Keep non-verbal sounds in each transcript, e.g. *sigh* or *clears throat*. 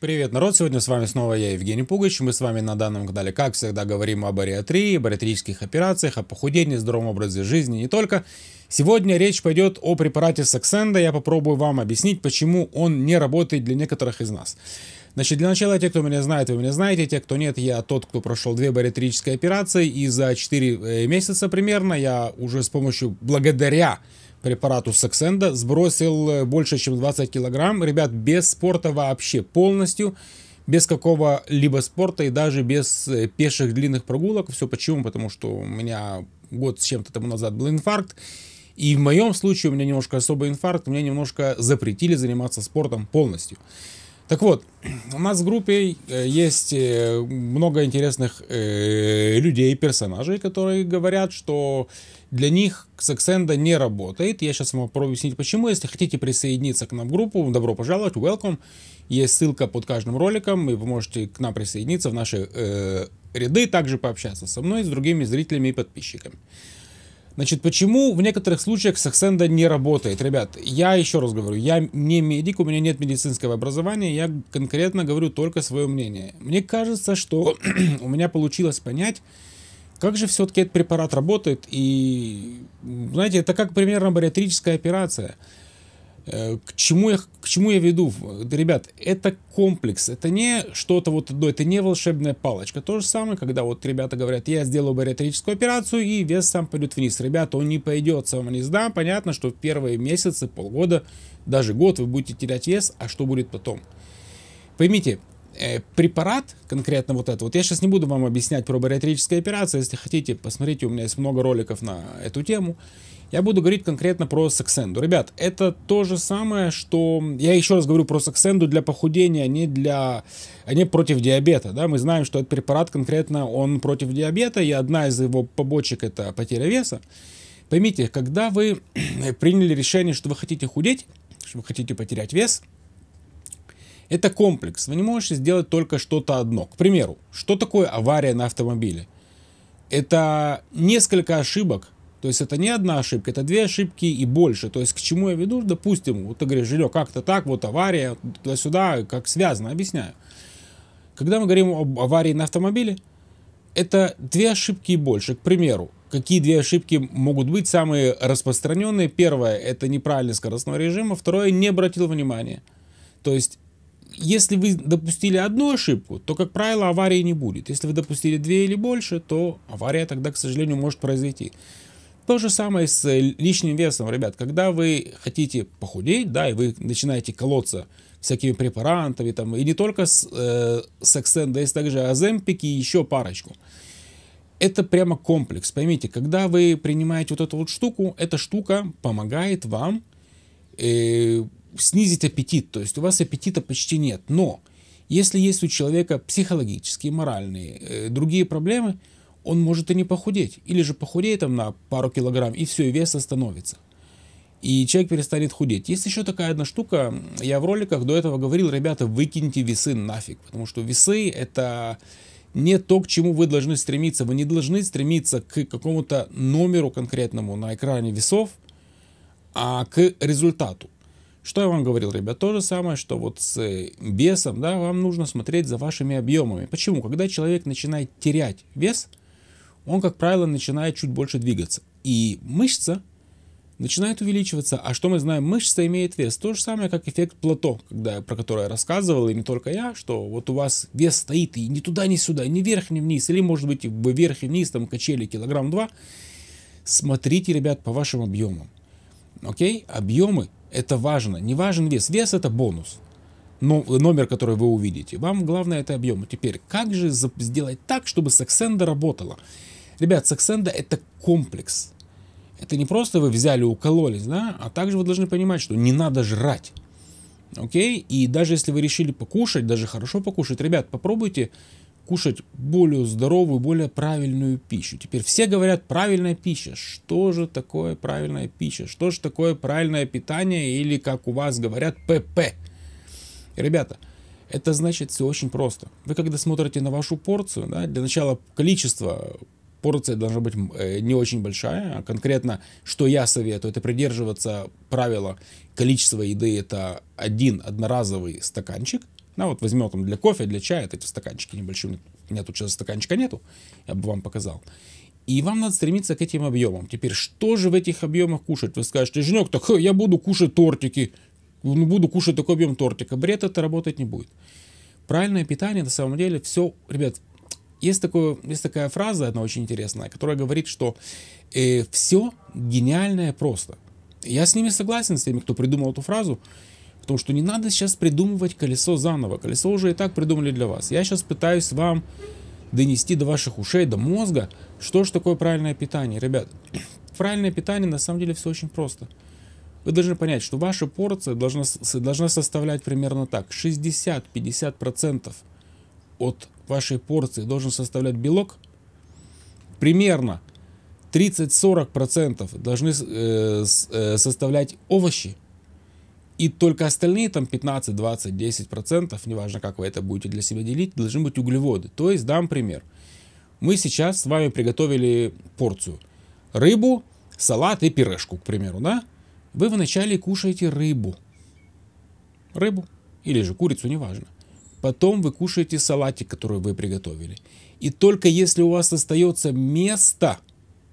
Привет, народ! Сегодня с вами снова я, Евгений Пугач. Мы с вами на данном канале, как всегда, говорим о бариатрии, бариатрических операциях, о похудении, здоровом образе жизни, не только. Сегодня речь пойдет о препарате Саксенда. Я попробую вам объяснить, почему он не работает для некоторых из нас. Значит, для начала, те, кто меня знает, вы меня знаете, те, кто нет, я тот, кто прошел две бариатрические операции, и за 4 э, месяца примерно я уже с помощью, благодаря препарату Сексенда. Сбросил э, больше, чем 20 килограмм. Ребят, без спорта вообще полностью. Без какого-либо спорта и даже без э, пеших длинных прогулок. Все почему? Потому что у меня год с чем-то тому назад был инфаркт. И в моем случае у меня немножко особый инфаркт. Мне немножко запретили заниматься спортом полностью. Так вот, *clears throat* у нас в группе э, есть э, много интересных э, людей, персонажей, которые говорят, что для них Сексенда не работает. Я сейчас вам попробую объяснить, почему. Если хотите присоединиться к нам в группу, добро пожаловать, welcome. Есть ссылка под каждым роликом, и вы можете к нам присоединиться в наши э, ряды, также пообщаться со мной, с другими зрителями и подписчиками. Значит, почему в некоторых случаях сексенда не работает? Ребят, я еще раз говорю, я не медик, у меня нет медицинского образования, я конкретно говорю только свое мнение. Мне кажется, что *clears throat* у меня получилось понять, как же все-таки этот препарат работает. И, знаете, это как примерно бариатрическая операция – Э, к чему, я, к чему я веду? Ребят, это комплекс, это не что-то вот одно, это не волшебная палочка. То же самое, когда вот ребята говорят, я сделал бариатрическую операцию и вес сам пойдет вниз. Ребята, он не пойдет сам вниз. Да, понятно, что в первые месяцы, полгода, даже год вы будете терять вес, а что будет потом? Поймите, Э, препарат, конкретно вот этот, вот я сейчас не буду вам объяснять про бариатрические операции, если хотите, посмотрите, у меня есть много роликов на эту тему. Я буду говорить конкретно про сексенду. Ребят, это то же самое, что... Я еще раз говорю про сексенду для похудения, а не для... а не против диабета. Да? Мы знаем, что этот препарат конкретно, он против диабета, и одна из его побочек – это потеря веса. Поймите, когда вы *clears throat* приняли решение, что вы хотите худеть, что вы хотите потерять вес – это комплекс. Вы не можете сделать только что-то одно. К примеру, что такое авария на автомобиле? Это несколько ошибок, то есть это не одна ошибка, это две ошибки и больше. То есть к чему я веду? Допустим, вот ты говоришь, Жилье, как-то так, вот авария, туда-сюда, как связано, объясняю. Когда мы говорим об аварии на автомобиле, это две ошибки и больше. К примеру, какие две ошибки могут быть самые распространенные? Первое – это неправильный скоростной режим, а второе – не обратил внимания. То есть если вы допустили одну ошибку, то, как правило, аварии не будет. Если вы допустили две или больше, то авария тогда, к сожалению, может произойти. То же самое с э, лишним весом, ребят. Когда вы хотите похудеть, да, и вы начинаете колоться всякими препаратами, там, и не только с, э, с да, есть также Оземпик и еще парочку. Это прямо комплекс. Поймите, когда вы принимаете вот эту вот штуку, эта штука помогает вам э, снизить аппетит, то есть у вас аппетита почти нет. Но если есть у человека психологические, моральные, э, другие проблемы, он может и не похудеть. Или же похудеет там на пару килограмм, и все, и вес остановится. И человек перестанет худеть. Есть еще такая одна штука, я в роликах до этого говорил, ребята, выкиньте весы нафиг, потому что весы это не то, к чему вы должны стремиться. Вы не должны стремиться к какому-то номеру конкретному на экране весов, а к результату. Что я вам говорил, ребят? То же самое, что вот с э, весом, да, вам нужно смотреть за вашими объемами. Почему? Когда человек начинает терять вес, он, как правило, начинает чуть больше двигаться. И мышца начинает увеличиваться. А что мы знаем? Мышца имеет вес. То же самое, как эффект плато, когда, про который я рассказывал, и не только я, что вот у вас вес стоит и ни туда, ни сюда, ни вверх, ни вниз, или, может быть, вверх и вниз, там, качели килограмм-два. Смотрите, ребят, по вашим объемам. Окей? Объемы это важно. Не важен вес. Вес это бонус. Но ну, номер, который вы увидите. Вам главное это объем. Теперь, как же сделать так, чтобы сексенда работала? Ребят, сексенда это комплекс. Это не просто вы взяли, укололись, да, а также вы должны понимать, что не надо жрать. Окей? И даже если вы решили покушать, даже хорошо покушать, ребят, попробуйте кушать более здоровую, более правильную пищу. Теперь все говорят правильная пища. Что же такое правильная пища? Что же такое правильное питание или, как у вас говорят, ПП? Ребята, это значит все очень просто. Вы когда смотрите на вашу порцию, да, для начала количество порция должна быть э, не очень большая. А конкретно, что я советую, это придерживаться правила количества еды. Это один одноразовый стаканчик – ну вот возьмем там для кофе, для чая, эти стаканчики небольшие. У меня тут сейчас стаканчика нету, я бы вам показал. И вам надо стремиться к этим объемам. Теперь, что же в этих объемах кушать? Вы скажете, Женек, так э, я буду кушать тортики, ну, буду кушать такой объем тортика. Бред, это работать не будет. Правильное питание, на самом деле, все, ребят, есть, такое, есть такая фраза одна очень интересная, которая говорит, что э, все гениальное просто. Я с ними согласен, с теми, кто придумал эту фразу. Потому что не надо сейчас придумывать колесо заново. Колесо уже и так придумали для вас. Я сейчас пытаюсь вам донести до ваших ушей, до мозга, что же такое правильное питание. Ребят, *clears throat* правильное питание на самом деле все очень просто. Вы должны понять, что ваша порция должна, должна составлять примерно так. 60-50% от вашей порции должен составлять белок. Примерно 30-40% должны э, э, составлять овощи. И только остальные, там 15, 20, 10 процентов, неважно, как вы это будете для себя делить, должны быть углеводы. То есть, дам пример. Мы сейчас с вами приготовили порцию. Рыбу, салат и пирожку, к примеру, да? Вы вначале кушаете рыбу. Рыбу или же курицу, неважно. Потом вы кушаете салатик, который вы приготовили. И только если у вас остается место,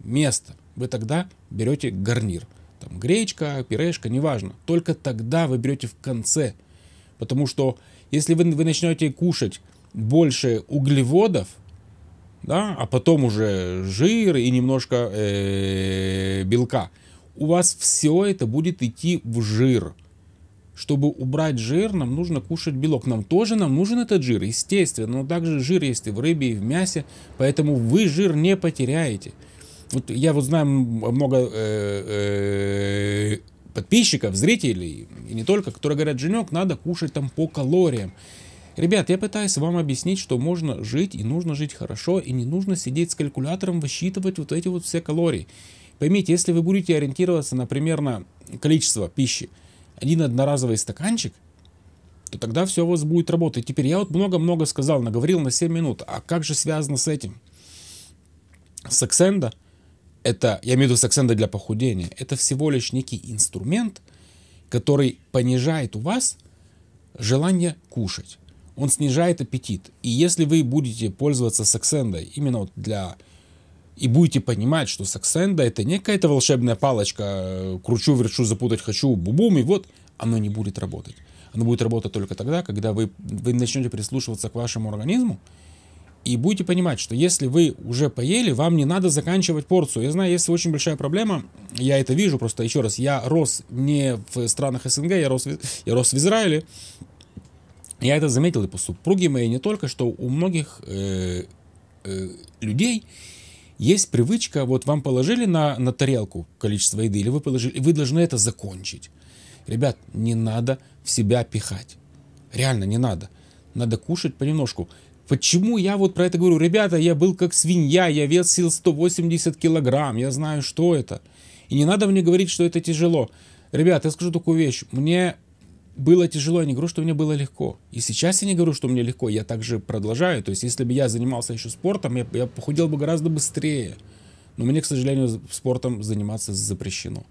место, вы тогда берете гарнир – там, гречка, пирешка, неважно. Только тогда вы берете в конце. Потому что если вы, вы начнете кушать больше углеводов, да, а потом уже жир и немножко э, белка, у вас все это будет идти в жир. Чтобы убрать жир, нам нужно кушать белок. Нам тоже нам нужен этот жир, естественно, но также жир есть и в рыбе, и в мясе, поэтому вы жир не потеряете. Вот я вот знаю много э, э, подписчиков, зрителей, и не только, которые говорят, Женек, надо кушать там по калориям. Ребят, я пытаюсь вам объяснить, что можно жить и нужно жить хорошо, и не нужно сидеть с калькулятором, высчитывать вот эти вот все калории. Поймите, если вы будете ориентироваться, например, на количество пищи, один одноразовый стаканчик, то тогда все у вас будет работать. Теперь я вот много-много сказал, наговорил на 7 минут. А как же связано с этим? С Эксендо? это, я имею в виду саксенда для похудения, это всего лишь некий инструмент, который понижает у вас желание кушать. Он снижает аппетит. И если вы будете пользоваться саксендой именно вот для и будете понимать, что саксенда это некая эта волшебная палочка, э, кручу, верчу, запутать хочу, бубум, и вот оно не будет работать. Оно будет работать только тогда, когда вы, вы начнете прислушиваться к вашему организму, и будете понимать, что если вы уже поели, вам не надо заканчивать порцию. Я знаю, есть очень большая проблема, я это вижу просто еще раз. Я рос не в странах СНГ, я рос, я рос в Израиле. Я это заметил и по супруге моей не только, что у многих э, э, людей есть привычка, вот вам положили на, на тарелку количество еды, или вы положили, и вы должны это закончить. Ребят, не надо в себя пихать. Реально не надо. Надо кушать понемножку. Почему я вот про это говорю? Ребята, я был как свинья, я весил 180 килограмм, я знаю, что это. И не надо мне говорить, что это тяжело. Ребята, я скажу такую вещь. Мне было тяжело, я не говорю, что мне было легко. И сейчас я не говорю, что мне легко, я также продолжаю. То есть, если бы я занимался еще спортом, я, я похудел бы гораздо быстрее. Но мне, к сожалению, спортом заниматься запрещено.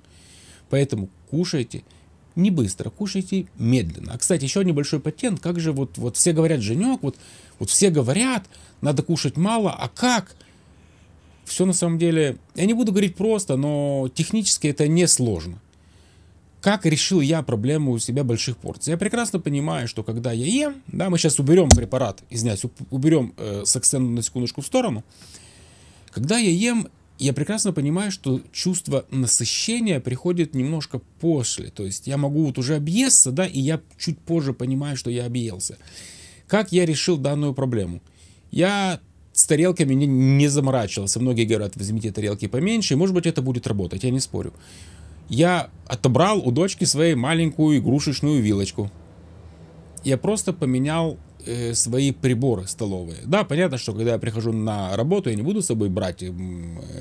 Поэтому кушайте – не быстро, кушайте медленно. А, кстати, еще небольшой патент, как же вот, вот все говорят «женек», вот, вот все говорят, надо кушать мало, а как? Все на самом деле, я не буду говорить просто, но технически это несложно. Как решил я проблему у себя больших порций? Я прекрасно понимаю, что когда я ем, да, мы сейчас уберем препарат, извиняюсь, уберем э, саксену на секундочку в сторону, когда я ем, я прекрасно понимаю, что чувство насыщения приходит немножко после. То есть я могу вот уже объесться, да, и я чуть позже понимаю, что я объелся. Как я решил данную проблему? Я с тарелками не, не заморачивался. Многие говорят, возьмите тарелки поменьше, и, может быть, это будет работать, я не спорю. Я отобрал у дочки своей маленькую игрушечную вилочку. Я просто поменял э, свои приборы столовые. Да, понятно, что когда я прихожу на работу, я не буду с собой брать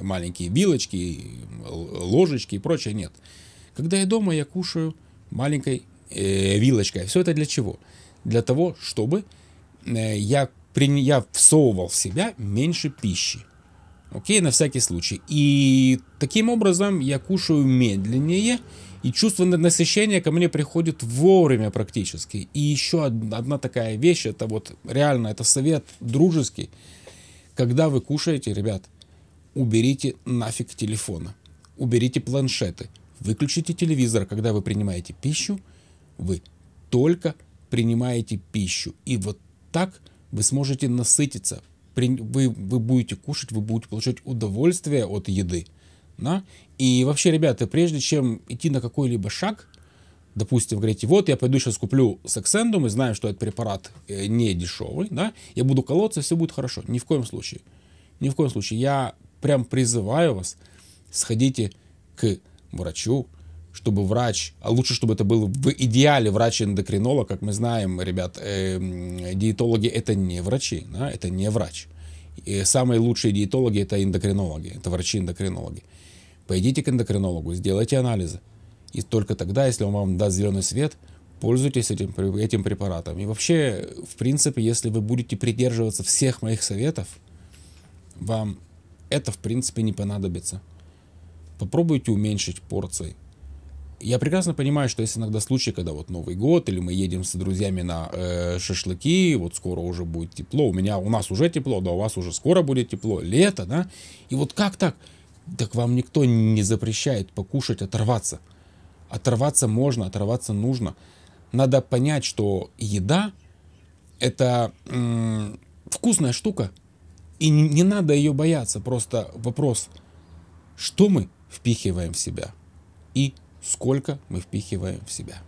маленькие вилочки, ложечки и прочее, нет. Когда я дома, я кушаю маленькой э, вилочкой. Все это для чего? Для того, чтобы э, я, при, я всовывал в себя меньше пищи. Окей, на всякий случай. И таким образом я кушаю медленнее, и чувство насыщения ко мне приходит вовремя практически. И еще одна такая вещь, это вот реально, это совет дружеский. Когда вы кушаете, ребят, уберите нафиг телефона, уберите планшеты, выключите телевизор, когда вы принимаете пищу, вы только принимаете пищу. И вот так вы сможете насытиться, вы, вы будете кушать, вы будете получать удовольствие от еды. Да? И вообще, ребята, прежде чем идти на какой-либо шаг, допустим, говорите, вот я пойду сейчас куплю сексендум и знаю, что этот препарат э, не дешевый, да, я буду колоться, все будет хорошо. Ни в коем случае. Ни в коем случае. Я прям призываю вас, сходите к врачу, чтобы врач, а лучше, чтобы это был в идеале врач-эндокринолог, как мы знаем, ребят, э, диетологи это не врачи, да, это не врач. И самые лучшие диетологи это эндокринологи, это врачи-эндокринологи. Пойдите к эндокринологу, сделайте анализы. И только тогда, если он вам даст зеленый свет, пользуйтесь этим, этим препаратом. И вообще, в принципе, если вы будете придерживаться всех моих советов, вам это, в принципе, не понадобится. Попробуйте уменьшить порции я прекрасно понимаю, что есть иногда случаи, когда вот Новый год, или мы едем с друзьями на э, шашлыки, вот скоро уже будет тепло, у меня, у нас уже тепло, да, у вас уже скоро будет тепло, лето, да, и вот как так? Так вам никто не запрещает покушать, оторваться. Оторваться можно, оторваться нужно. Надо понять, что еда – это м- вкусная штука, и не, не надо ее бояться, просто вопрос, что мы впихиваем в себя и сколько мы впихиваем в себя.